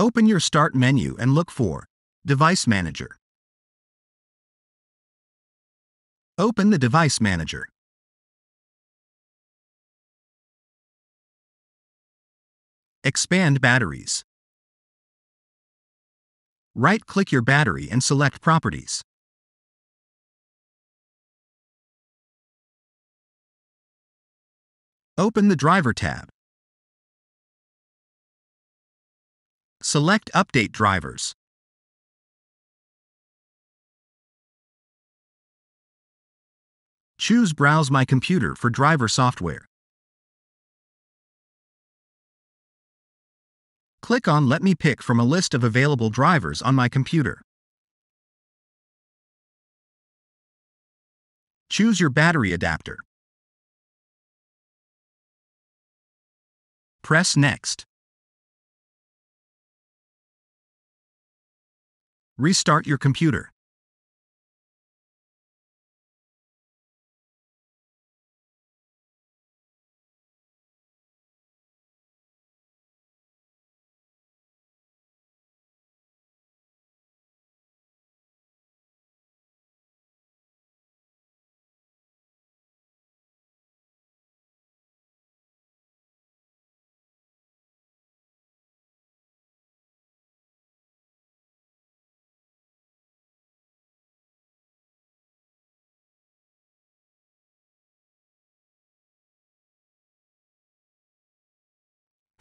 Open your Start menu and look for Device Manager. Open the Device Manager. Expand Batteries. Right-click your battery and select Properties. Open the Driver tab. Select Update Drivers. Choose Browse My Computer for driver software. Click on Let me pick from a list of available drivers on my computer. Choose your battery adapter. Press Next. Restart your computer.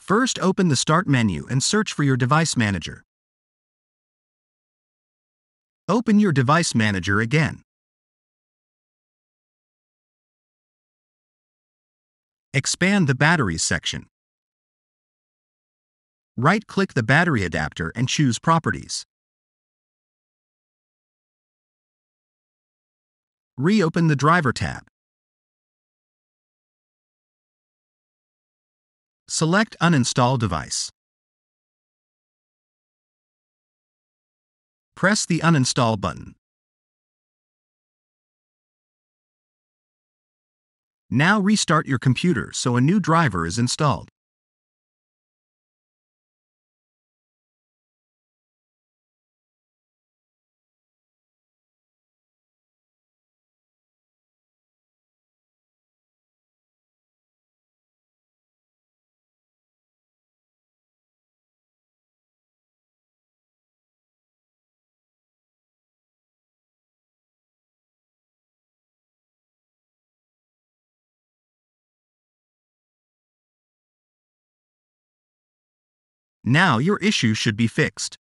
First open the Start menu and search for your device manager. Open your device manager again. Expand the Batteries section. Right-click the battery adapter and choose Properties. Reopen the Driver tab. Select Uninstall Device. Press the Uninstall button. Now restart your computer so a new driver is installed. Now your issue should be fixed.